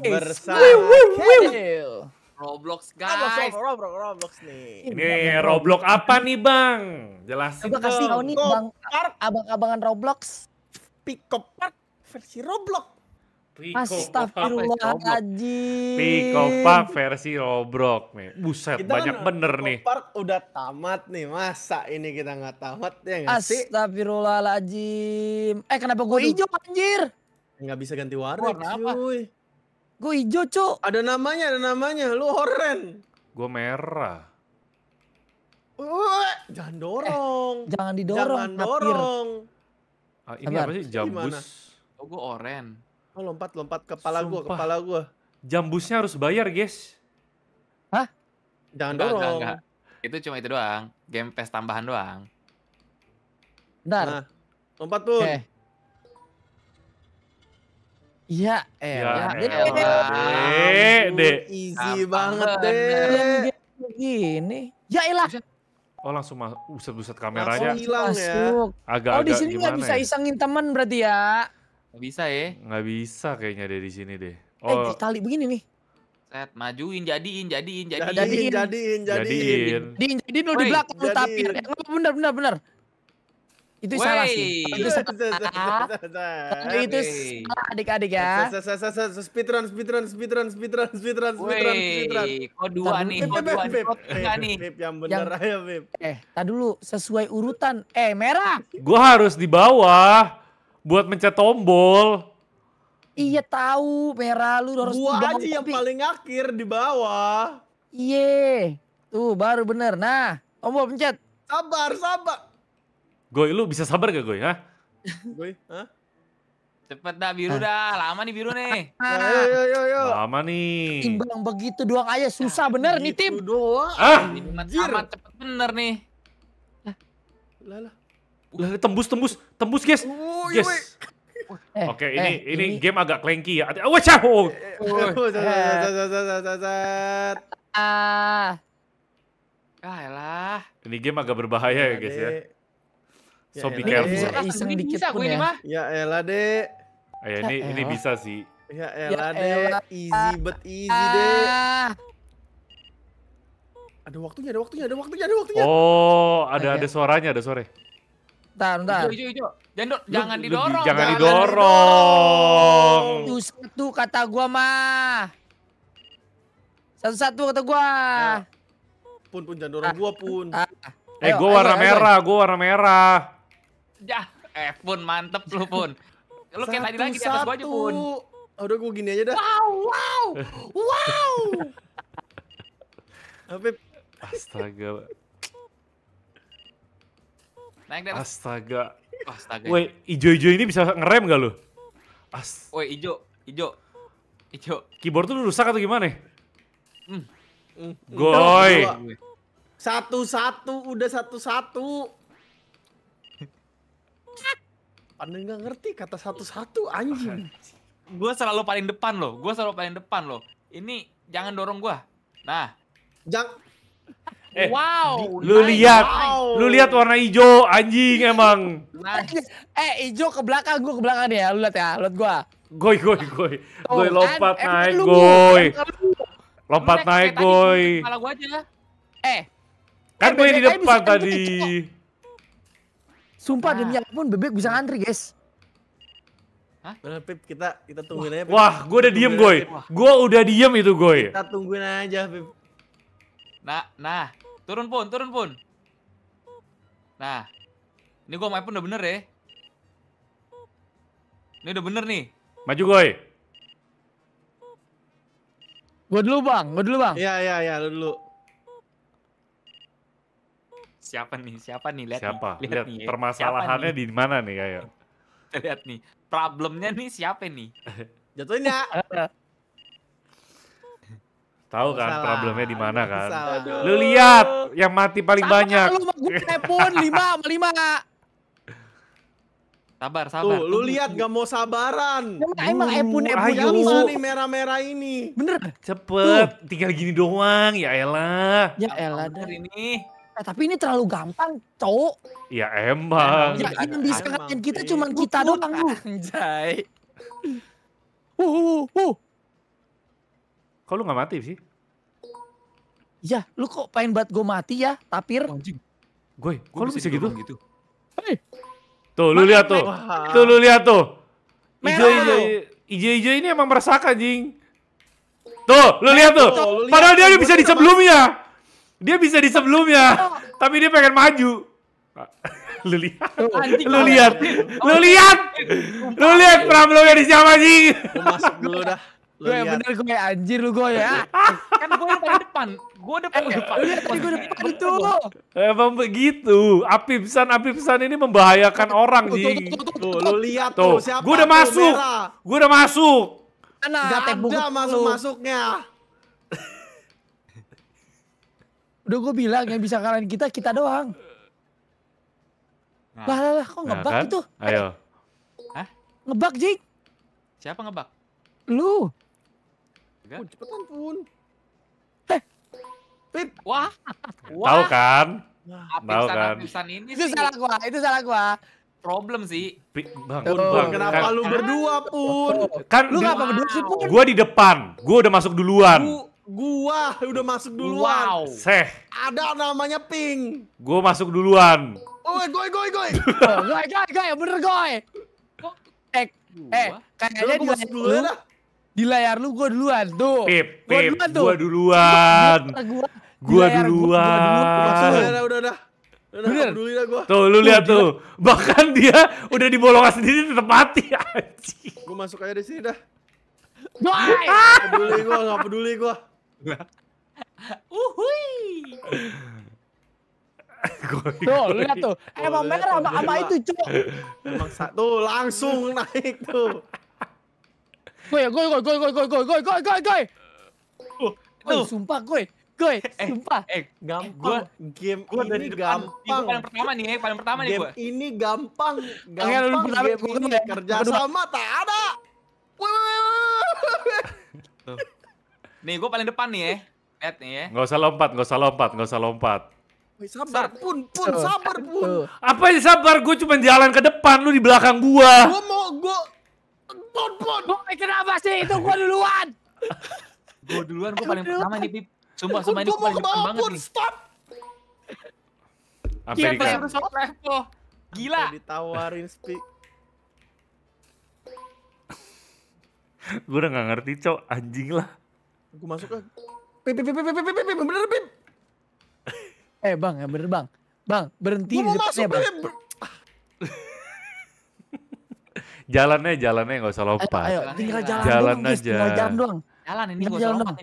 bersama Roblox guys. Roblox, Roblox, nih. Ini Roblox apa nih bang? Jelasin Coba kasih tau nih bang abang-abangan Roblox. Pick up park versi Roblox. Astagfirullahaladzim. Pico Park versi Roblox Buset, kita banyak kan bener Pico nih. Park udah tamat nih. Masa ini kita nggak tamat ya nggak sih? Astagfirullahaladzim. Eh kenapa gue hijau anjir? Gak bisa ganti warna, warna apa? Gue hijau, cu. Ada namanya, ada namanya. Lu oren. Gue merah. Uh, jangan dorong. Eh, jangan didorong. Jangan dorong. Ah, ini Sabar. apa sih? Jambus. Oh, gue oren. Oh lompat lompat kepala gue, kepala gue. Jambusnya harus bayar guys. Hah? Jangan enggak, dorong. Enggak, enggak. Itu cuma itu doang. Game pes tambahan doang. Bentar. Nah, lompat pun. Okay. Eh. Iya, eh, ya, ya, ya, ya. ya. deh, deh, easy banget deh. Begini, ya elah. Oh langsung masuk, buset buset kameranya. Langsung hilang ya. agak oh, di sini nggak bisa isengin teman berarti ya? Nggak bisa ya? Eh. Gak bisa kayaknya dari sini deh. Eh, oh. Eh, tali begini nih. Set, majuin, jadiin, jadiin, jadiin. Jadiin, jadiin, jadiin. Jadiin, jadiin, jadiin lu di belakang lu tapir. Bener, bener, bener. Itu salah sih. Itu salah. itu adik-adik ya. Speedrun, speedrun, speedrun, speedrun, speedrun, speedrun, speedrun. Kok dua nih, kok dua nih. Enggak eh, nih. yang bener ayo, Pip. Eh, tak dulu sesuai urutan. Eh, merah. Gua harus di bawah buat mencet tombol. Iya tahu, merah lu harus Gua aja yang paling akhir di bawah. Iye. Tuh baru bener. Nah, tombol pencet. Sabar, sabar. Goy, lu bisa sabar gak Goy? Hah? Goy, hah? Cepet dah biru dah, lama nih biru nih. Ayo, nah. ayo, ayo. Lama nih. Timbang begitu doang aja, ya, susah bener nih gitu tim. Doang. Ah, amat, cepet bener nih. Lah, lah. Lah tembus tembus tembus guys. guys Eh, Oke, eh, ini, ini ini game agak clanky ya. Oh, cah. Oh. Ah. Ah, elah. Ini game agak berbahaya ya, ya guys ya. So ya, be careful. Iseng dikit pun ya. Ya elah, Dek. Ya, ini ini bisa sih. Ya elah, Dek. Easy but easy, ah. Dek. Ada waktunya, ada waktunya, ada waktunya, ada waktunya. Oh, ada ada suaranya, ada suara. Bentar, bentar. Ijo, ijo, ijo. Jangan, didorong. Jangan, jangan didorong. Itu satu kata gua mah. Satu satu kata gua. Eh, pun pun jangan dorong ah. gua pun. Ah. Eh, ayo, warna ayo, merah, ayo. gua warna merah. Ya, eh pun mantep lu pun. Lu kayak tadi lagi di atas gua aja pun. udah gua gini aja dah. Wow, wow. Wow. Apa? Astaga. Naik deh. Astaga. Astaga. Woi, ijo-ijo ini bisa ngerem gak lu? As. Woi, ijo, ijo. Ijo. Keyboard tuh rusak atau gimana? Mm. Mm. Goy. Satu-satu, udah satu-satu. Pandai nggak ngerti kata satu-satu anjing. Gue selalu paling depan loh, gue selalu paling depan loh. Ini jangan dorong gue. Nah. Jangan. Eh, wow. Lu lihat, wow. lu lihat warna hijau anjing emang. Nice. Eh, hijau ke belakang gua ke belakang ya. Lu lihat ya, lihat gua. Goy goy goy. Oh, lompat and, naik and goy. Lompat naik, naik goy. Kepala gua aja. Eh. Kan eh, gua gue di depan tadi. Eh, Sumpah demi demi ah. apapun bebek bisa ngantri, guys. Hah? Bener, Pip, kita kita tungguin aja. Pip. Wah, gua udah diem, Goy. Gua udah diem itu, Goy. Kita tungguin aja, Pip. Nah, nah. Turun pun, turun pun. Nah. Ini gua main pun udah bener ya. Ini udah bener nih. Maju gue. Gue dulu bang, gue dulu bang. Iya, iya, iya, dulu. Siapa nih? Siapa nih? Lihat siapa? nih. Lihat, Lihat nih. Ya. Permasalahannya di mana nih kayak? Lihat nih. Problemnya nih siapa nih? Jatuhin ya. Tahu kan Salah. problemnya di mana kan? Salah. Lu lihat yang mati paling sabar, banyak. Lu mau gue telepon 5 sama 5. enggak? Sabar, sabar. Tuh, lu lihat gak mau sabaran. Emang, emang Epun Epun yang mana nih merah-merah ini? Bener. Cepet, Tuh. tinggal gini doang. Ya elah. Ya elah dari ini. Nah, tapi ini terlalu gampang, cowok. Ya emang. Ya, yang bisa ngatain kita cuma kita doang. Anjay. Uh, uh, uh. Kok lu gak mati sih? Ya, lu kok pengen buat gue mati ya, tapir? Anjing. Gue, kok lu bisa, gitu? gitu? Hey. Eh. Tuh, lu lihat tuh. Tuh, lu lihat tuh. Ijo-ijo ijo-ijo ini emang meresahkan, jing. Tuh, lu lihat tuh. Padahal dia dia bisa di sebelumnya. Dia bisa di sebelumnya, tapi dia pengen maju. lu lihat. Oh, lu lihat. Lu lihat. Lu lihat problemnya di siapa, jing? Lu masuk dulu dah. Gue iya, yang bener gue anjir lu gue ya. kan gue yang paling depan. Gue depan eh, depan. Iya, udah tadi gue depan itu. Emang begitu. Api api pesan ini membahayakan orang, Ji. Tuh, lu lihat tuh. siapa. Gue udah masuk. Gue udah masuk. Anak, ada masuk-masuknya. Udah gue bilang yang bisa kalahin kita, kita doang. Nah. Lah, lah, lah, kok nah, ngebak nah, kan? itu? Ayo. Hah? Ngebak, Jake. Siapa ngebak? Lu. Enggak. Pun cepetan pun. Eh. Pit. Wah. Wah. Tahu kan? Tahu kan? Pisan ini itu sih. salah gua, itu salah gua. Problem sih. Bang, Tuh, bang, kenapa kan, lu berdua pun? Kan lu kenapa berdua sih pun? Gua di depan. Gua udah masuk duluan. Lu, gua udah masuk duluan. Wow. Seh. Ada namanya Ping. Gua masuk duluan. Oi, goy, goy, goy. goy, goy, goy, bener goy. Eh, eh, kayaknya dia masuk duluan ya lah di layar lu gue duluan tuh. Pip, gua gue duluan duluan, Gua duluan. gue duluan. Udah, udah, udah. Bener. Tuh lu lihat tuh. Bahkan dia udah di sendiri tetap mati anjing. Gua masuk aja di sini dah. Why? peduli gua, enggak peduli gua. Uhui. tuh, lu lihat tuh. Emang merah sama, itu, Cuk. Emang satu langsung naik tuh. Goy, goy, goy, goy, goy, goy, goy, goy, goy, goy, goy. Eh, uh, oh, sumpah goy. Goy, eh, eh, sumpah. Eh, gampang. Gua, game gua ini gampang. Gua paling pertama nih, paling pertama nih gua. Ini gampang. Gampang. Game ini kerja sama tak ada. Nih, gue paling depan nih ya. Lihat nih ya. Gak usah lompat, gak usah lompat, gak usah lompat. Sabar pun, pun, sabar pun. Apa yang sabar? Gue cuma jalan ke depan, lu di belakang gua. Gua mau, gua, Bon, bon. Bon, eh, kenapa sih itu gue duluan? gue duluan, gue paling pertama nih Pip. Sumpah, sumpah ini gue paling depan banget nih. Stop. Gila, Gila, Gila. Gila. Ditawarin speak. gue udah gak ngerti cok, anjing lah. Gue masuk ke... Ah. Pip, pip, pip, pip, pip, pip, bener, pip. Eh bang, ya bener bang. Bang, berhenti di mau ya, bang. Pip. Jalannya, jalannya nggak usah lompat. Ayo, ayo tinggal jalan, jalan, jalan aja. Tinggal jalan doang. Jalan ini gue jalan lompat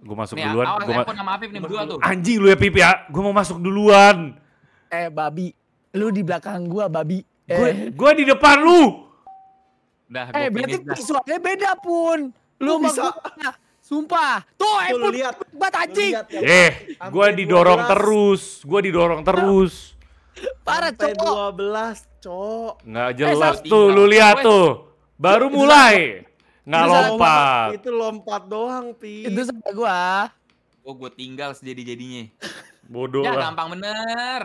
Gue masuk nih, duluan. Awas gua ma- sama Afif nih berdua tuh. Anjing lu ya pipi ya. Gue mau masuk duluan. Eh babi, lu di belakang gue, babi. Eh. Gue di depan lu. Dah, eh berarti suaranya beda pun. Lu, lu bisa. Sumpah. Tuh, Apple eh, lihat. Bat anjing. Lihat, ya. Eh, gue didorong 12. terus. gue didorong terus. Parah, cowok. 12 cok. Nggak eh, jelas eh, tuh, lu lihat tuh. Baru mulai. Nggak lompat. itu lompat doang, Pi. Itu sama gua. Oh, gua tinggal sejadi-jadinya. Bodoh ya, lah. gampang bener.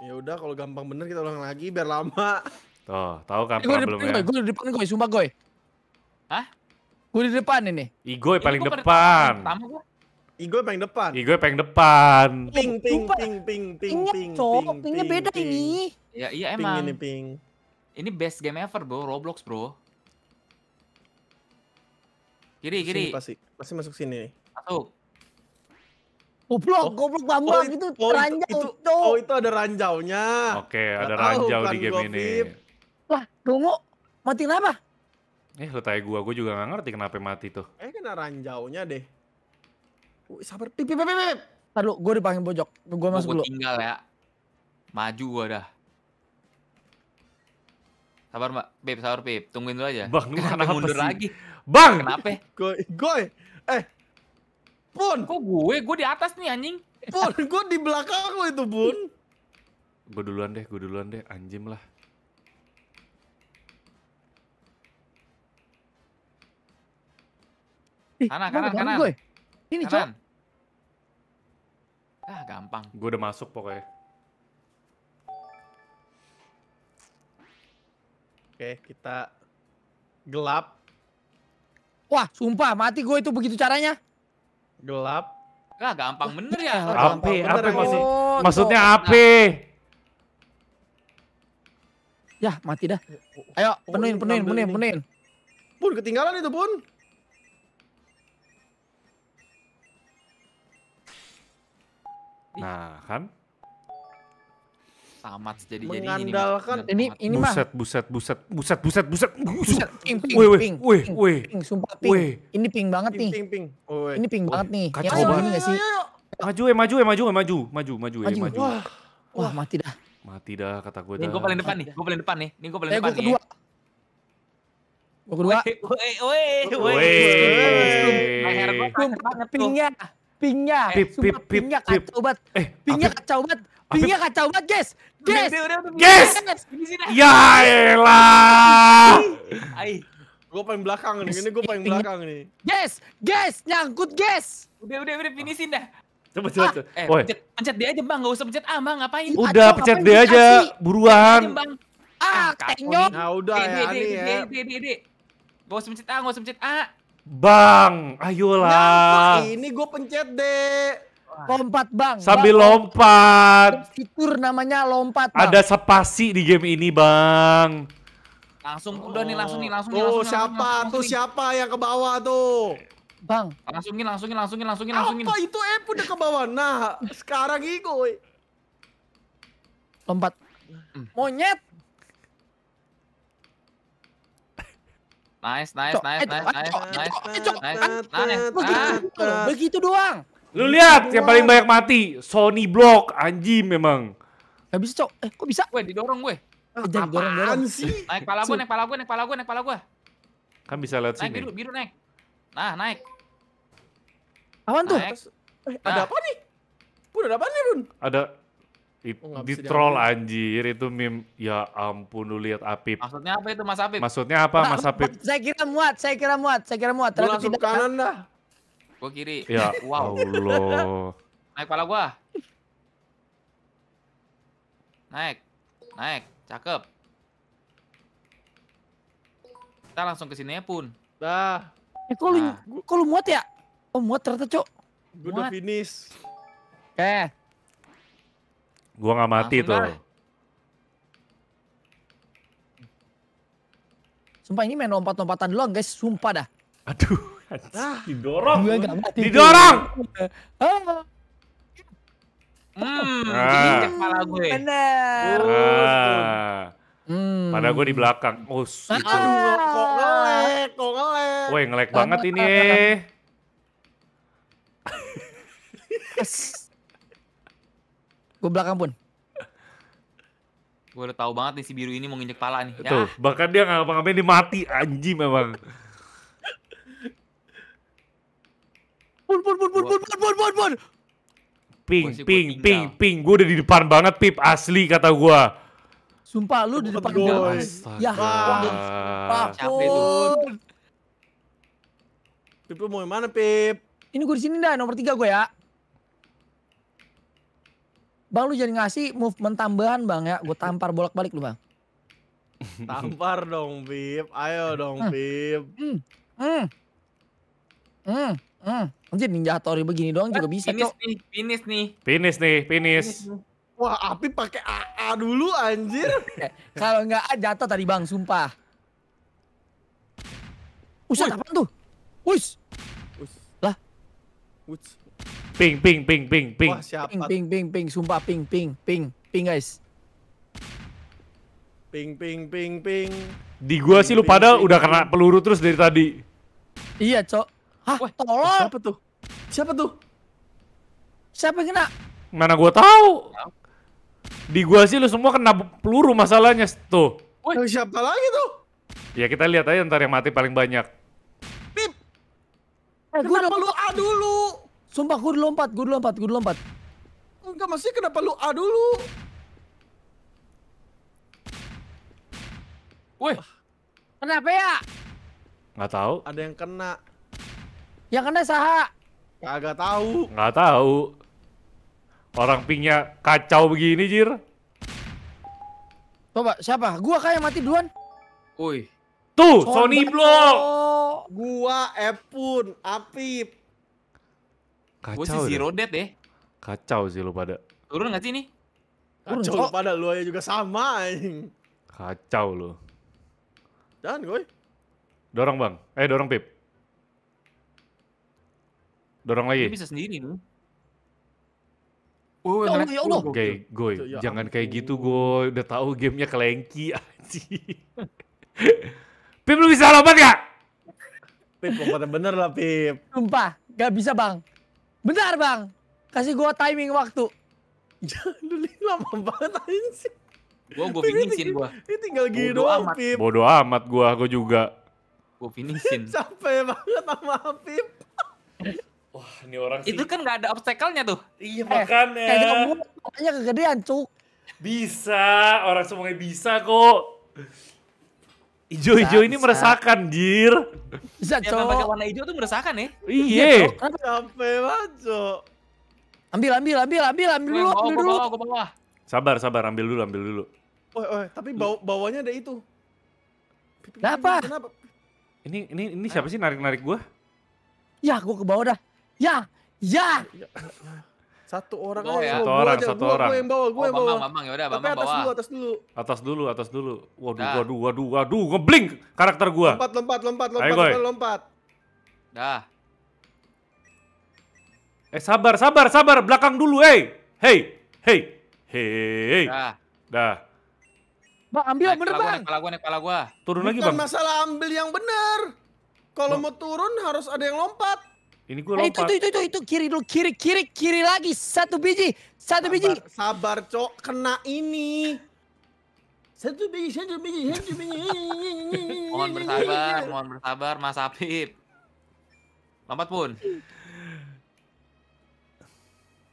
Ya udah kalau gampang bener kita ulang lagi biar lama. Tuh, tahu kan eh, problemnya. Gue di depan, gue sumpah gue. Hah? Gue di depan ini. Igoy paling depan. Pertama gue Igoy paling depan. Igoy paling depan. Ping ping ping ping ping ping. Pingnya beda ini. Ya iya ping emang. Ini ping. Ini best game ever bro, Roblox bro. Kiri kiri. pasti pasti masuk sini Masuk. Goblok, oh, goblok bambang oh, itu oh, ranjau. Itu, itu, oh itu ada ranjaunya. Oke, okay, ada ranjau di kan game ini. Lah, tunggu mati kenapa? Eh, lu tanya gue gue juga gak ngerti kenapa mati tuh. Eh, kena ranjaunya deh. Wih, sabar. Pip, pip, pip, pip. Ntar lu, gua dipanggil pojok. gue masuk gua tinggal ya. Maju gua dah. Sabar, Mbak. Pip, sabar, Pip, Tungguin dulu aja. Bang, kenapa, kenapa mundur sih? lagi? Bang! Kenapa? Gue, gue. Eh. Pun. Kok gue? Gue di atas nih, anjing. Pun, gue di belakang lo itu, Bun. Gue duluan deh, gue duluan deh. Anjim lah. Ih, kanan, kanan, kanan. Gue. Ini, kanan. Cok. Ah, gampang. Gue udah masuk pokoknya. Oke, kita gelap. Wah, sumpah mati gue itu begitu caranya. Gelap. Nah, gampang bener ya. Api, api ya. masih. Oh, maksudnya nah. api. Ya, mati dah. Ayo, oh, penuhin, penuhin, penuhin, penuhin. Pun ketinggalan itu, pun. Nah, kan? tamat jadi jadi mengandalkan ini ini mah buset buset buset buset buset buset buset ping ping ping wih ping sumpah ping ini ping banget nih ping ping oh, ini ping banget nih kacau banget nggak sih maju ya maju ya maju ya maju maju maju eh maju wah mati dah mati dah kata gue ini gue paling depan nih gue paling depan nih ini gue paling depan nih gue kedua gue kedua woi leher gue banget pingnya pingnya ya pip pip pingnya kacau banget pingnya kacau banget pingnya kacau banget guys Guess, Guess. ya elah. Ai, gue paling belakang nih, ini gue paling belakang nih. Guess, guess, nyangkut guess. Udah, udah, udah, finisin dah. Coba coba ah, coba. Eh, pencet, pencet dia aja bang, gak usah pencet ah bang, ngapain? Udah Aco, pencet dia aja, buruan. Ah, tenyok. Nah ah, udah ya, ini ya. Dede, dede, Gak usah pencet A, ah, gak usah pencet A. Ah. Bang, ayolah. Nah, ini gue pencet deh. Lompat bang. Sambil bang, lompat. Fitur namanya lompat. Bang. Ada spasi di game ini bang. Langsung udah nih langsung nih langsung. Oh langsung, siapa langsung, tuh langsung, siapa yang ke bawah tuh? Bang. Langsungin langsungin langsungin langsungin langsungin. Apa itu eh udah ke bawah? Nah sekarang gue. Lompat. Mm. Monyet. Nice, nice, nice, nice, nice, nice, nice, nice, nice, begitu doang. Lu lihat yang paling banyak mati, Sony Block anjing memang. Gak bisa, Cok. Eh, kok bisa? Gue didorong gue. Oh, eh, jangan dorong dorong sih. Naik pala gue, naik pala gue, naik pala gue, naik pala gue. Kan bisa lihat sini. Naik biru, biru naik. Nah, naik. Awan tuh. Eh, nah. ada apa nih? Pun ada apa nih, Run? Ada It, oh, di troll diambil. anjir itu mim ya ampun lu lihat Apip maksudnya apa itu Mas Apip maksudnya apa Mas Apip saya kira muat saya kira muat saya kira muat terus tidak kanan dah Gua kiri. Ya wow. Allah. Naik pala gua. Naik. Naik. Cakep. Kita langsung ke sini ya, Pun. Dah. Eh, kok nah. lu, kok lu muat ya? Oh, muat ternyata, Cok. Gue udah finish. Oke. Gua nggak mati langsung tuh. Dah. Sumpah ini main lompat-lompatan doang guys, sumpah dah. Aduh. Ah. didorong. gak Didorong. Hmm, ah. kepala gue. Benar. Ah. Hmm. Padahal gue di belakang. Oh, itu. Ah. Kok ngelek, kok ngelek. ngelek banget ini. gue belakang pun. Gue udah tahu banget nih si biru ini mau nginjek pala nih. Tuh, ya. bahkan dia nggak ngapa-ngapain dia mati anjing memang. Bun, bun, bun, bun, bun, bun, bun, bun, bun. Ping, ping, ping, ping. Gue udah di depan banget, Pip. Asli kata gue. Sumpah lu di depan gue. Ya, ampun. Pip lu mau yang mana, Pip? Ini gue di sini dah, nomor tiga gue ya. Bang lu jadi ngasih movement tambahan bang ya, gue tampar bolak-balik lu bang. Tampar dong Pip. ayo dong hmm. Pip. Hmm. Hmm. Hmm. Hmm, jadi ninja tori begini doang juga bisa, Cok. Nih, finish nih. Finish nih, finish. Wah, api pakai AA dulu anjir. Eh, kalau nggak A jatuh tadi, Bang, sumpah. Usah apa tuh? Wis. Lah. Wis. Ping ping ping ping ping. Wah, siapa? Ping ping ping ping, sumpah ping ping ping ping guys. Ping ping ping ping. Di gua ping, sih lu pada udah kena peluru terus dari tadi. Iya, Cok. Hah, Wah, tolong. Siapa tuh? Siapa tuh? Siapa yang kena? Mana gua tahu. Di gua sih lu semua kena peluru masalahnya tuh. Woi, siapa lagi tuh? Ya kita lihat aja ntar yang mati paling banyak. Pip. Eh, kenapa gua lu A dulu? Sumpah gua dilompat, gua dilompat, gua dilompat. Enggak masih kenapa lu A dulu? Woi. Kenapa ya? Nggak tahu. Ada yang kena. Yang kena saha? Kagak tahu. Nggak tahu. Orang pingnya kacau begini, Jir. Coba, siapa? Gua kayak mati duluan. Woi. Tuh, Sony Block. Gua Epun, Apip. Kacau. Gua sih Zero Dead deh. Kacau sih lu pada. Turun gak sih ini? Kacau lu pada, lu aja juga sama Kacau lu. Jangan gue. Dorong bang, eh dorong Pip. Dorong lagi. Dia bisa sendiri nih. Oh, ya Allah, ya Allah. okay, goy, gitu, ya jangan kayak gitu gue Udah tahu gamenya kelengki aja. Pip lu bisa lompat gak? Pip lompatnya bener lah Pip. Sumpah, gak bisa bang. Bentar bang. Kasih gua timing waktu. Jangan dulu lama banget sih Gua gua finishin gua. Ini tinggal gini doang amat. Pip. Bodoh amat gua, gua juga. Gua finishin. Capek banget sama Pip. Wah, ini orang sih. Itu kan nggak ada obstacle-nya tuh. Iya, eh, makanya. Kayak kamu, makanya kegedean, cuk. Bisa, orang semuanya bisa kok. Ijo-ijo ini meresahkan, Jir. Bisa, iya, Cok. Yang pakai warna hijau tuh meresahkan ya. Iya. iya sampai banget, Cok. Ambil, ambil, ambil, ambil, ambil dulu, ambil dulu. Bawa, bawa. Sabar, sabar, ambil dulu, ambil dulu. Oi, oi, tapi bau, bawanya ada itu. Kenapa? Kenapa? Ini ini ini siapa sih narik-narik gua? Ya, gua ke bawah dah. Ya, ya, ya. Satu orang oh, ya. Satu orang, satu gua, orang. Gue yang bawa, gue oh, yang bawa. Bambang, Bambang ya udah, Bambang atas bawa. Dulu, atas dulu, atas dulu. Atas dulu, Waduh, nah. waduh, waduh, waduh, ngeblink karakter gua. Lompat, lompat, lompat, lompat, lompat, lompat. Dah. Eh sabar, sabar, sabar, belakang dulu, hey. Hey, hey. Hey. Dah. Dah. Bang, ambil naik bener, Bang. Naik pala gua, naik gua. Turun Bukan lagi, Bang. Bukan masalah ambil yang bener. Kalau mau turun harus ada yang lompat. Ini gue lompat. Eh, itu, itu, itu, itu, kiri dulu, kiri, kiri, kiri lagi. Satu biji, satu sabar, biji. Sabar, cok, kena ini. Satu biji, satu biji, satu biji. mohon bersabar, mohon bersabar, Mas Apip. Lompat pun.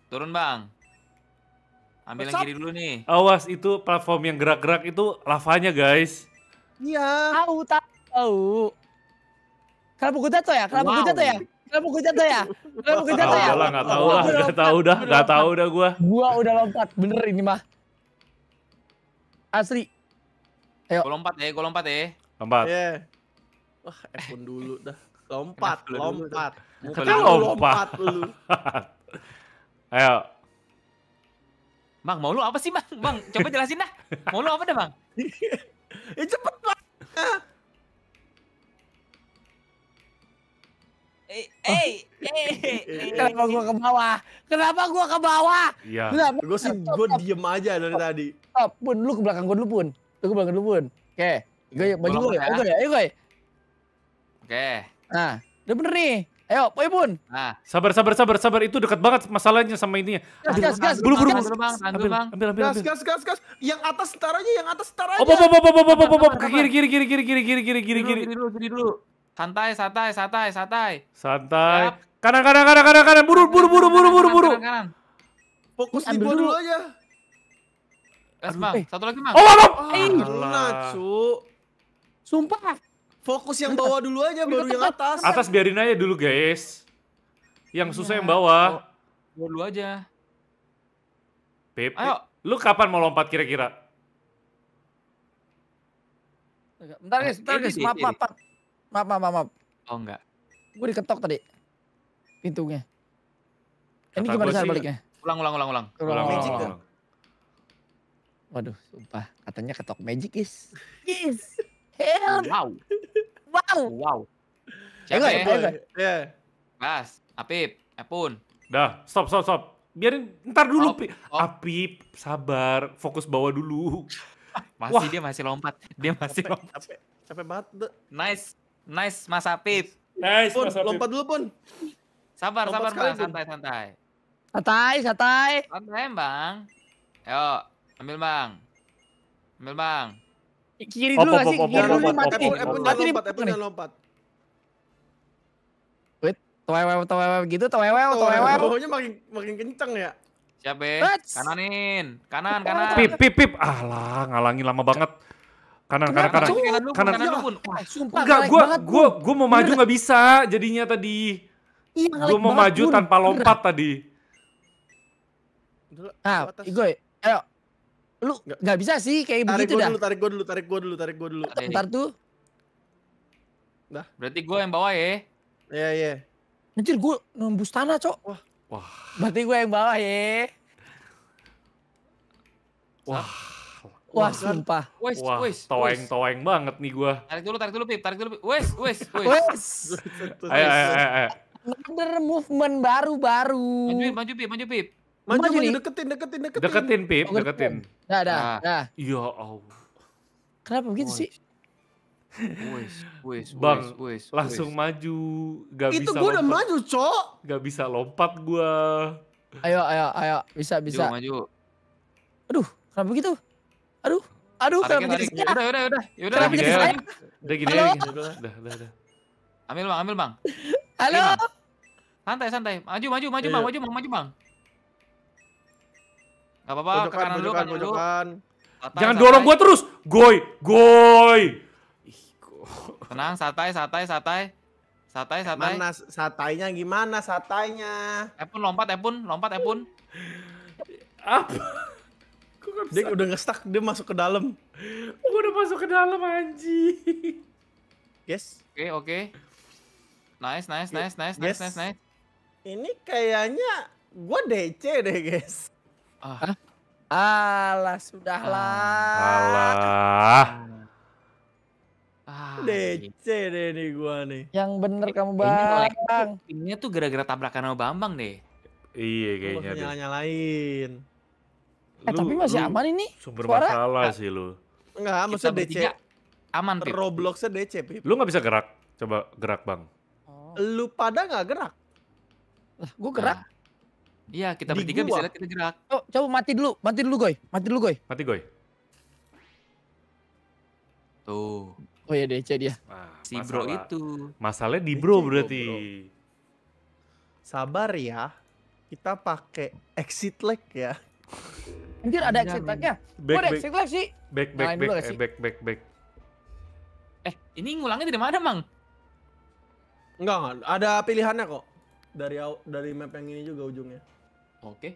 Turun bang. Ambil yang kiri dulu nih. Awas itu platform yang gerak-gerak itu lavanya guys. Iya. Tahu tahu. Kenapa gue jatuh ya? Kenapa ya? wow. gue jatuh ya? mau gue jatuh ya? mau gue jatuh ya? Lah, nggak tahu lah, nggak tahu dah, nggak tahu dah gue. Gue udah lompat, bener ini mah. Asli. Ayo. Gue lompat ya, gue lompat ya. Lompat. Yeah. Wah, F1 dulu dah. Lompat, lompat. Bukan lompat. lompat lu. Ayo. Bang, mau lu apa sih, Bang? Bang, coba jelasin dah. Mau lu apa dah, Bang? ya cepet, Bang. eh, eh, eh, kenapa gua ke bawah? Kenapa gua ke bawah? Iya. Kenapa? Gua sih gua diem aja dari tadi. Stop, pun lu ke belakang gua dulu pun. Lu ke belakang dulu pun. Oke. Gue iya, baju gua ya. Ayo ya, ayo Oke. Nah, udah bener nih. Ayo, ayo pun. Nah, sabar, sabar, sabar, sabar. Itu dekat banget masalahnya sama ini Gas, gas, gas. Buru, buru, buru. Ambil, ambil, ambil, ambil. Gas, gas, gas, gas. Yang atas ntar aja, yang atas ntar aja. Oh, oh, oh, oh, oh, oh, oh, oh, oh, kiri, kiri, kiri, kiri, kiri, kiri, kiri, kiri, kiri, kiri, kiri, kiri, kiri, Santai, santai, santai, santai. Santai. Kanan, kanan, kanan, kanan, kanan. Buru, buru, buru, buru, buru, buru. Fokus di gua dulu. aja. Gas, Bang. Eh. Satu lagi, Bang. Oh, Bang. Ah, eh, cu. Sumpah. Fokus yang bawah dulu aja, baru yang atas. Atas biarin aja dulu, guys. Yang susah yang bawah. Bawah iya. dulu aja. Pip, Ayo. lu kapan mau lompat kira-kira? Bentar guys, bentar guys, maaf, maaf, maaf. Maaf, maaf, maaf. maaf. Oh enggak. Gue diketok tadi. Pintunya. Kata Ini gimana cara sih, baliknya? Ulang, ulang, ulang, ulang. Ulang, ulang, magic ulang, Waduh, sumpah. Katanya ketok magic, is. Yes. Hell. Wow. Wow. Wow. Ya ya? Siapa ya? ya iya. Mas, Apip, Epun. Dah, stop, stop, stop. Biarin, ntar dulu. Oh, oh. Apip, sabar. Fokus bawa dulu. masih, Wah. dia masih lompat. Dia masih capek, lompat. Capek, capek banget. Nice. Nice Mas Apip. Nice pun, Mas Apip. Lompat dulu pun. Sabar, lompat sabar Santai, santai. Santai, santai. Santai, Bang. Ayo, ambil Bang. Ambil Bang. Kiri dulu nggak Kiri dulu mati. Apple mati nih. Apple jangan lompat. Wait, towewew, towewew gitu, towewew, towewew. Pokoknya makin makin kenceng ya. Siap, Be. Kananin. Kanan, kanan. Pip, pip, pip. Alah, ngalangi ngalangin lama banget kanan kanan kanan kanan kanan kanan kanan kanan kanan enggak kanan kanan kanan eh, mau maju nggak bisa jadinya tadi iya, kanan kanan mau maju tanpa lompat tadi ah gue ayo lu nggak bisa sih kayak tarik begitu gua dah dulu, tarik gua dulu tarik gua dulu tarik kanan dulu ntar tuh dah berarti kanan yang bawa ya Ya kanan iya. anjir kanan nembus tanah cok wah kanan berarti kanan yang bawa ya wah Wah, sumpah. Wes, Wah, wes. Toeng, toeng banget nih gua. Tarik dulu, tarik dulu, Pip. Tarik dulu, Pip. Wes, wes, wes. Wes. Ayo, ayo, ayo. Another movement baru-baru. Maju, maju, Pip, maju, Pip. Maju, maju, maju, deketin, deketin, deketin. Deketin, Pip, deketin. Dah, dah, nah. dah. Ya Allah. Kenapa begitu sih? Wes, wes, Bang, wes, langsung maju. Gak Itu bisa gue udah maju, Cok. Gak bisa lompat gua. Ayo, ayo, ayo. Bisa, bisa. Yo, maju. Aduh, kenapa begitu? Aduh, aduh, udah udah saya? Udah, udah, udah. Udah, udah, udah udah Udah Udah, udah, udah. Ambil bang, ambil bang. Halo. Santai, santai. Maju, maju, maju bang, iya. maju bang, maju bang. Gak apa-apa, ke kanan dulu, kanan dulu. Jangan dorong gue terus. Goy, goy. Tenang, santai, santai, santai. satay, satay. Mana satainya gimana satainya? Epun lompat, Epun, lompat, Epun. Apa? dia udah ngestak stuck dia masuk ke dalam. Oh, udah masuk ke dalam anji, Yes. Oke, okay, oke. Okay. Nice, nice, nice, nice, yes. nice, nice, nice. Ini kayaknya gue DC deh, guys. Ah. Hah? Alah, sudahlah. Alah. Ah. DC deh nih gua nih. Yang bener kamu Bang. Ini tuh gara-gara tabrakan sama Bambang deh. Iya kayaknya. Nyala-nyalain. Eh lu, tapi masih aman ini. Sumber suara. masalah nah, sih lu. Enggak, maksudnya DC. Aman, Pip. Robloxnya DC, Pip. Lu nggak bisa gerak. Coba gerak, Bang. Oh. Lu pada nggak gerak? Lah, gua gerak. Nah, iya, nah. kita Di bertiga bisa lihat kita gerak. Oh, coba mati dulu, mati dulu, Goy. Mati dulu, Goy. Mati, Goy. Tuh. Oh ya DC dia. Nah, si masalah. bro itu. Masalahnya di bro DC berarti. Bro. Sabar ya. Kita pakai exit lag ya. Anjir ada exit tag-nya. Back, back, exit lagi. Back, back, back, back, back, back, back. Eh, ini ngulangnya dari mana, Mang? Enggak, enggak. Ada pilihannya kok. Dari dari map yang ini juga ujungnya. Oke. Okay.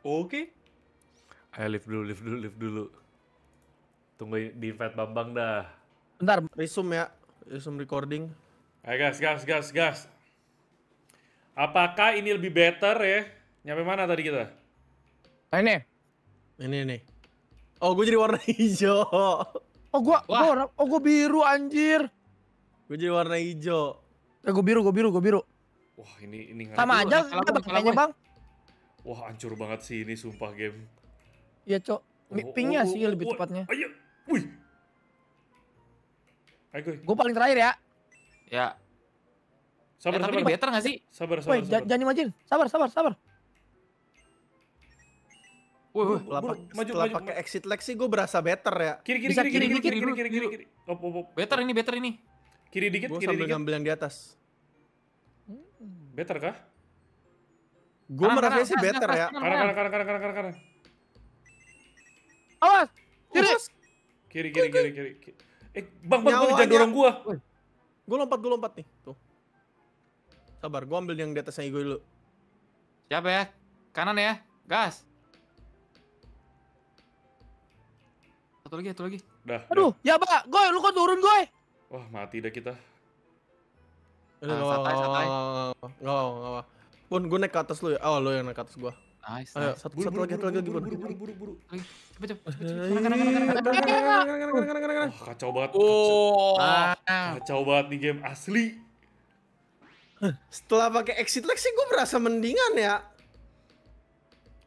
Oke. Okay. Ayo lift dulu, lift dulu, lift dulu. Tunggu di invite Bambang dah. Bentar, resume ya. Resume recording. Ayo gas, gas, gas, gas. Apakah ini lebih better ya? Nyampe mana tadi kita? Nah, ini. Ini nih. Oh, gue jadi warna hijau. Oh, gua, Wah. warna, oh gue biru anjir. Gue jadi warna hijau. Eh, gue biru, gue biru, gue biru. Wah, ini ini Sama aja kayaknya, Bang. Wah, hancur banget sih ini sumpah game. Iya, Cok. Oh, Pingnya oh, sih oh, oh, lebih tepatnya. Ayo. Wih. Ayo, gue paling terakhir ya. Ya. Eh, sabar, eh, sabar. Tapi better gak sih? Sabar, sabar. Woi, jangan imajin. Sabar, sabar, sabar. Woi, woi, maju, maju, pakai exit lag sih gue berasa better ya. Kiri, kiri, Bisa kiri, kiri, kiri, kiri, kiri, kiri, kiri, kiri. Op, op, op. Better ini, better ini. Kiri dikit, gua kiri dikit. Gue sambil yang di atas. Better kah? Gue merasa sih better ya. Karena, karena, karena, karena, karena, karena. kanan. Awas, kiri. Kiri, kiri, kiri, kiri. Eh, bang, bang, bang, jangan dorong gue. Gue lompat, gue lompat nih. Tuh. Sabar, gue ambil yang di atasnya gue dulu. Siapa ya, kanan ya, gas. Satu lagi, satu lagi. Dah. Aduh, dah. ya pak, goy, lu kok turun goy? Wah mati dah kita. Udah, ah, santai, santai. Gak apa, gak apa. Bun, gue naik ke atas lu ya. Oh, lu yang naik ke atas gue. Nice, Ayo, nice. satu, buru, satu lagi, satu lagi, buru, buru, buru, buru, buru. Cepet, cepet, cepet. Kacau banget. Oh, kacau banget nih game asli. Setelah pakai exit lag sih gue berasa mendingan ya.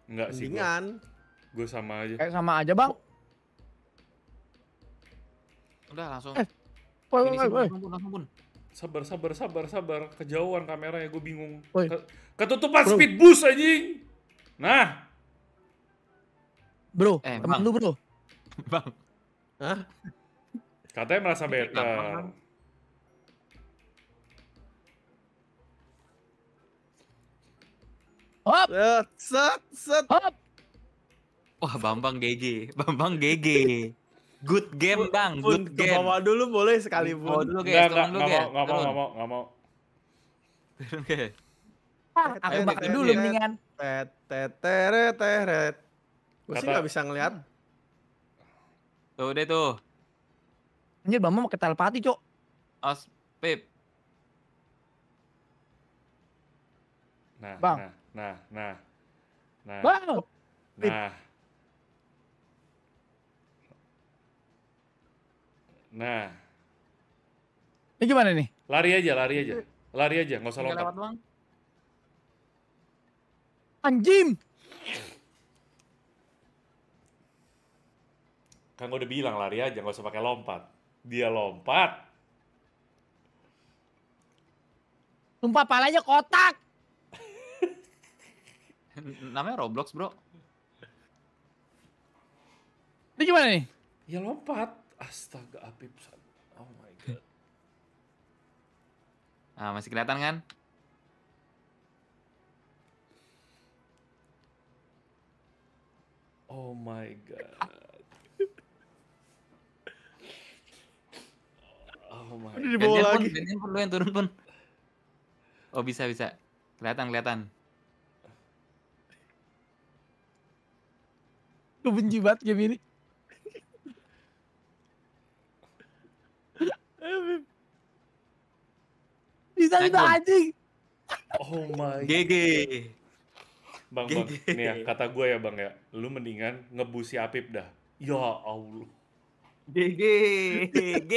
Enggak sih. Mendingan. Gue sama aja. Kayak sama aja bang. Udah langsung. Eh, Sabar, sabar, sabar, sabar. Kejauhan kamera ya, gue bingung. Woy. Ketutupan bro. speed boost aja Nah. Bro, eh, temen lu bro. Bang. Hah? Katanya merasa better. Hop. Set, eh, set, set. Hop. Wah, Bambang GG. Bambang GG. Good game bang, good Pun, game. Bawa dulu boleh sekali pun. Bawa dulu kayak dulu Gak mau, gak mau, gak mau. oke ah, Aku makan dulu mendingan. Tet, tet, teret, teret. Gue sih gak bisa ngeliat. Tuh deh tuh. Anjir bang mau ke telepati cok. As, Pip. Nah, bang. nah, nah, nah. Nah. Bang. Nah. Nah. Ini gimana nih? Lari aja, lari aja. Lari aja, nggak usah lompat. Anjim! Anjing! Kan gue udah bilang lari aja, nggak usah pakai lompat. Dia lompat. Sumpah palanya kotak. Namanya Roblox, bro. Ini gimana nih? Ya lompat. Astaga, Apip. Oh my god. Nah, masih kelihatan kan? Oh my god. Oh my. Udah dibawa lagi. Pun, gantian pun, lu yang turun pun. Oh bisa bisa. Kelihatan kelihatan. Gue benci banget game ini. Bisa itu anjing. Oh my. GG. Bang, bang, nih ya, kata gue ya bang ya, lu mendingan ngebusi Apip dah. Ya Allah. GG, GG,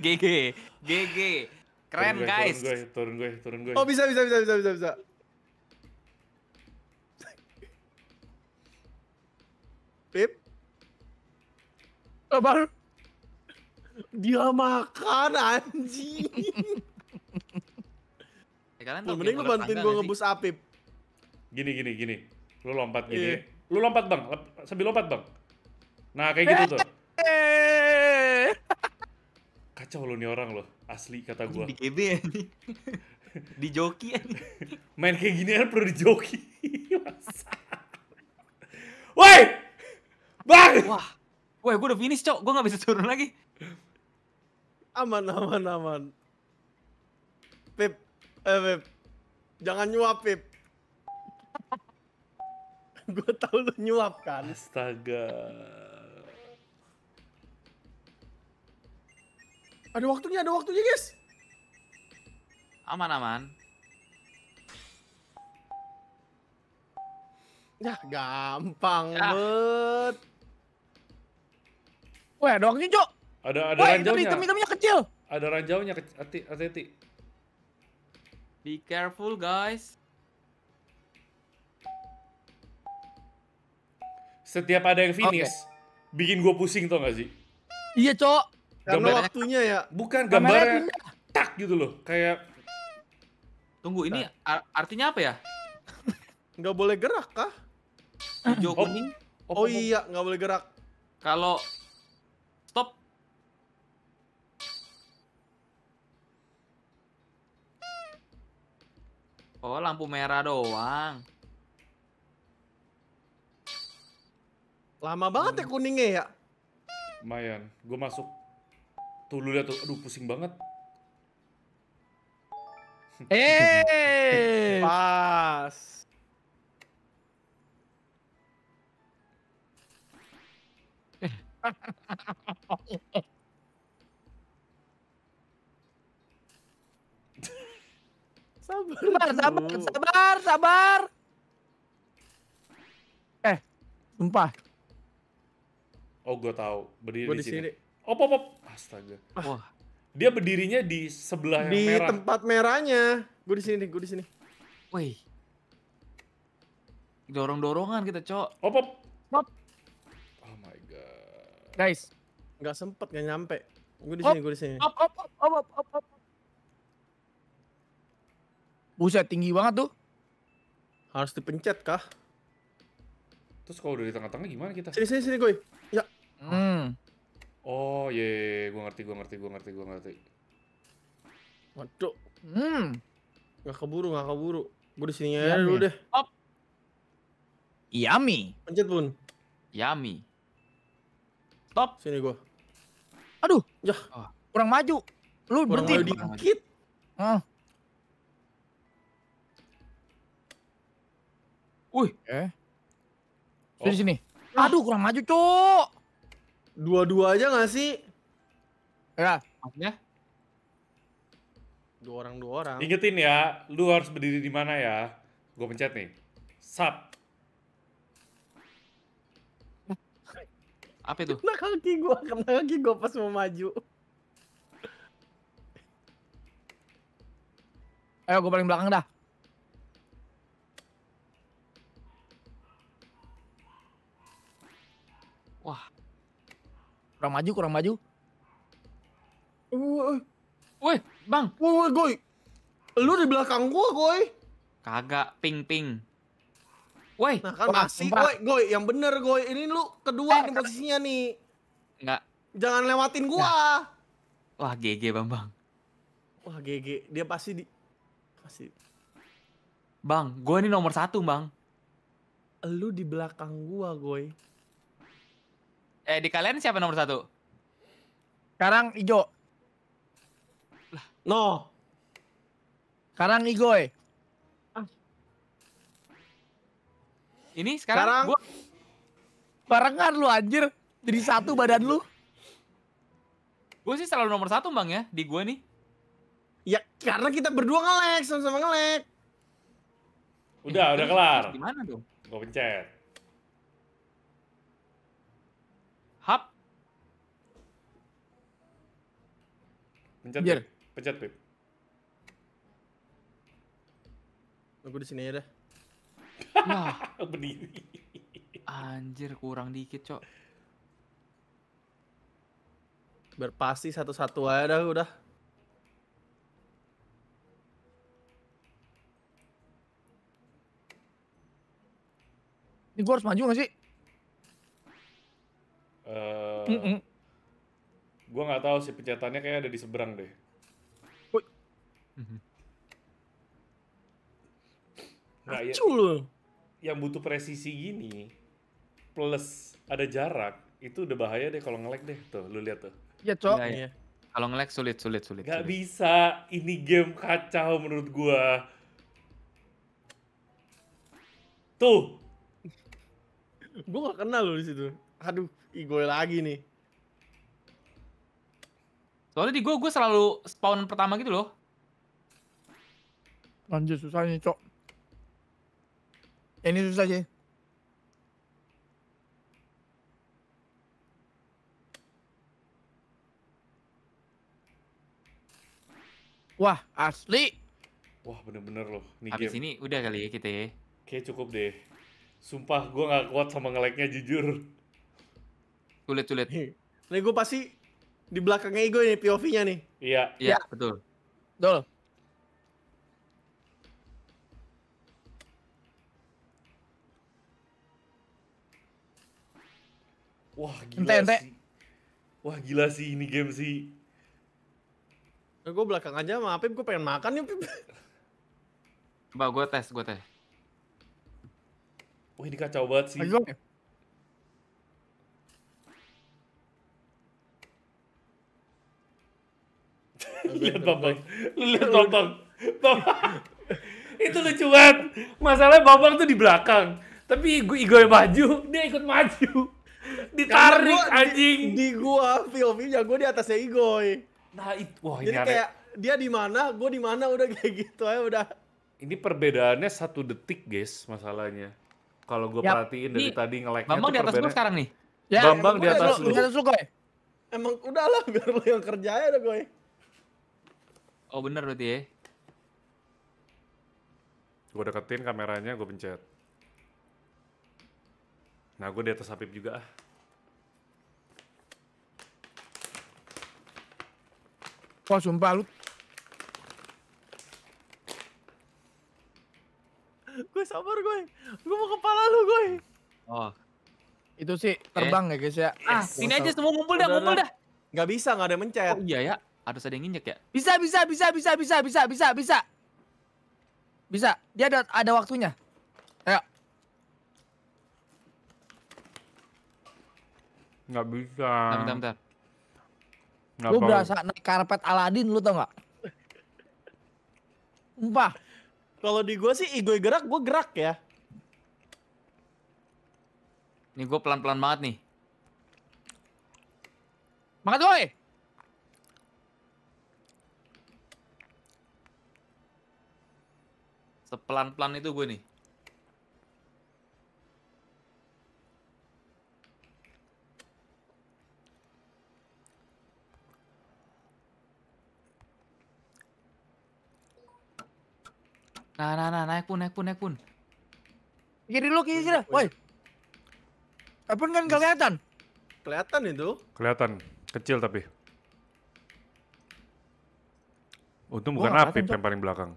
GG, GG. Keren turun gue, guys. Turun gue, turun gue, turun gue. Oh bisa, bisa, bisa, bisa, bisa, bisa. Pip. Oh, baru. Dia makan anjing. ya, kalian mending lu bantuin gue ngebus Apip. Gini gini gini. Lu lompat gini. Yeah. Lu lompat, Bang. Sambil lompat, Bang. Nah, kayak gitu tuh. Kacau lu nih orang loh, asli kata gua. Di GB ya Di joki ya Main kayak gini kan perlu di joki. Woi! Bang! Wah. Woi, gue udah finish, Cok. Gue nggak bisa turun lagi. Aman, aman, aman. Pip, eh Pip, jangan nyuap Pip. gue tau lu nyuap kan. Astaga. Ada waktunya, ada waktunya guys. Aman, aman. ya gampang ya. bet. Weh, doangnya, Cok. Ada ada Wah, ranjaunya. Hitam, hitamnya kecil. Ada ranjaunya Hati-hati. Be careful, guys. Setiap ada yang finish, okay. bikin gue pusing tau gak sih? Iya, Cok. Karena waktunya ya. Bukan, gambarnya tak gitu loh. Kayak... Tunggu, ini nah. ar artinya apa ya? Gak boleh gerak kah? Hijau oh. Oh, oh. oh, oh iya, nggak boleh gerak. Kalau Oh, lampu merah doang. Lama banget hmm. ya kuningnya ya? Lumayan. Gue masuk. Tuh lu liat tuh. Aduh, pusing banget. Eh, pas. Sabar, sabar, sabar, sabar, sabar. Eh, sumpah. Oh, gue tahu. Berdiri gua di, sini. sini. Oh, pop, pop. Astaga. Ah. Wah. Dia berdirinya di sebelah di yang merah. Di tempat merahnya. Gue di sini nih, gue di sini. Woi. Dorong-dorongan kita, Cok. Oh, pop. Pop. Oh my god. Guys, nggak sempet, nggak nyampe. Gue di sini, gue di sini. Op, op, op, op, op, op. Buset, tinggi banget tuh. Harus dipencet kah? Terus kalau udah di tengah-tengah gimana kita? Sini, sini, sini, gue. Ya. Hmm. Oh, ye, gua ngerti, gua ngerti, gua ngerti, gua ngerti. Waduh. Hmm. Gak keburu, gak keburu. Gue di sini aja dulu deh. Up. Yami. Pencet pun. Yami. Top. Sini gua. Aduh. Ya. Oh. Kurang maju. Lu kurang berhenti. maju dikit. Wih. Eh. Oh. Sini sini. Aduh kurang maju, cok. Dua-dua aja gak sih? Ya. Maksudnya? Dua orang, dua orang. Ingetin ya, lu harus berdiri di mana ya. Gue pencet nih. Sap. Apa itu? Kena kaki gue, kena kaki gue pas mau maju. Ayo gue paling belakang dah. Wah. Kurang maju, kurang maju. Woi, Bang. Woi, woi, Goy. Lu di belakang gua, Goy. Kagak, ping-ping. Woi. Nah kan masih, Goy, Yang bener, Goy. Ini lu kedua eh, nih posisinya nih. Enggak. Jangan lewatin gua. Nah. Wah, GG, Bang, Bang. Wah, GG. Dia pasti di... Pasti. Bang, gue ini nomor satu, Bang. Lu di belakang gua, Goy. Eh di kalian siapa nomor satu? Karang Ijo. No. Karang Igoy. Ini sekarang, sekarang... gua barengan lu anjir. Jadi satu badan lu. Gue sih selalu nomor satu bang ya di gue nih. Ya karena kita berdua ngelek sama-sama ngelek. Udah, udah kelar. Gimana dong? Gue pencet. Pencet, Biar. pencet, Pip. Aku di sini aja deh. Nah, berdiri. Anjir, kurang dikit, Cok. Berpasti satu-satu aja dah udah. Ini gua harus maju gak sih? Uh... Mm -mm. Gue nggak tahu sih pencetannya kayak ada di seberang deh. Woi. Mhm. Nah, ya, yang butuh presisi gini plus ada jarak itu udah bahaya deh kalau ngelag deh tuh lu lihat tuh. Ya cok. Ya, ya. Kalau ngelag sulit sulit sulit. Gak sulit. bisa ini game kacau menurut gua. Tuh. gua gak kenal lo di situ. Aduh, igoy lagi nih. Soalnya di gua gua selalu spawn pertama gitu loh. lanjut susah ini, Cok. Ini susah sih. Wah, asli. Wah, bener-bener loh. Nih Abis game. ini udah kali ya kita ya. Kayak cukup deh. Sumpah, gue gak kuat sama ngeleknya jujur. Tulit, tulit. Nih, gue pasti di belakangnya Igo ini POV-nya nih. Iya. Iya, ya. betul. Betul. Wah, gila ente, ente. sih. Wah, gila sih ini game sih. Nah, gue belakang aja sama Apip, gue pengen makan nih. Coba gue tes, gue tes. Wah, ini kacau banget sih. Ayo. lihat Bambang. Lu lihat Bambang. itu lucu banget. Masalahnya Bambang tuh di belakang. Tapi gue Igoy maju, dia ikut maju. Ditarik gua, anjing. Di, di gua filmnya gue di atasnya Igoy. Nah, itu wah Jadi kayak dia di mana, gue di mana udah kayak gitu ya udah. Ini perbedaannya satu detik, guys, masalahnya. Kalau gue ya, perhatiin dari tadi nge-like Bambang di atas gue sekarang nih. Ya, Bambang di atas lu. Di atas lu, Emang udahlah biar lu yang kerja aja gue. Oh bener berarti ya. Gue deketin kameranya, gue pencet. Nah gue di atas Habib juga ah. Wah sumpah lu. gue sabar gue. Gue mau kepala lu gue. Oh. Itu sih terbang eh. ya guys ya. Ah, eh, sini aja semua ngumpul dah, ngumpul dah. Gak bisa, gak ada yang mencet. Oh iya ya. Harus ada yang injek ya? Bisa, bisa, bisa, bisa, bisa, bisa, bisa, bisa. Bisa. Dia ada, ada waktunya. Ayo. Nggak bisa. Bentar, bentar, bentar. Lu berasa naik karpet Aladin lu tau nggak? Umpah. Kalau di gua sih gue gerak, gua gerak ya. Ini gua pelan-pelan banget nih. Makan woi. Sepelan-pelan itu gue nih. Nah, nah, nah, naik pun, naik pun, naik pun. Kiri lu, kiri sini. Woi. Apun kan gak kelihatan? Kelihatan itu. Kelihatan. Kecil tapi. Untung bukan Wah, yang paling belakang.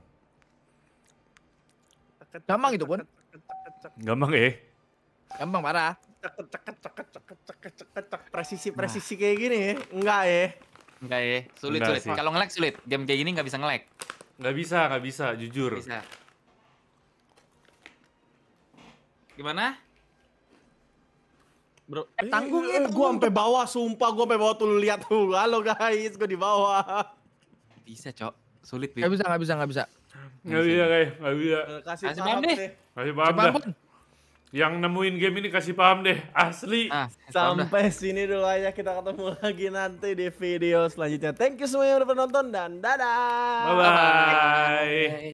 Gampang itu pun. Gampang Eh. Gampang parah. Presisi presisi kayak gini eh? enggak ya? Enggak ya, sulit sulit. Kalau ngelag sulit, game kayak gini nggak bisa ngelag. Nggak bisa, nggak bisa, jujur. bisa. Gimana? Bro, eh, tanggung eh, gua sampai bawah, sumpah gua sampai bawah tuh lu lihat tuh. Halo guys, gua di bawah. Bisa, Cok. Sulit, Bi. Enggak bisa, gak bisa, gak bisa. Nggak bisa kayak, nggak bisa. Eh, kasih, kasih paham, deh. Kasih paham, deh. Yang nemuin game ini kasih paham deh, asli. Ah, Sampai sini dulu aja kita ketemu lagi nanti di video selanjutnya. Thank you semua yang udah penonton dan dadah. Bye-bye.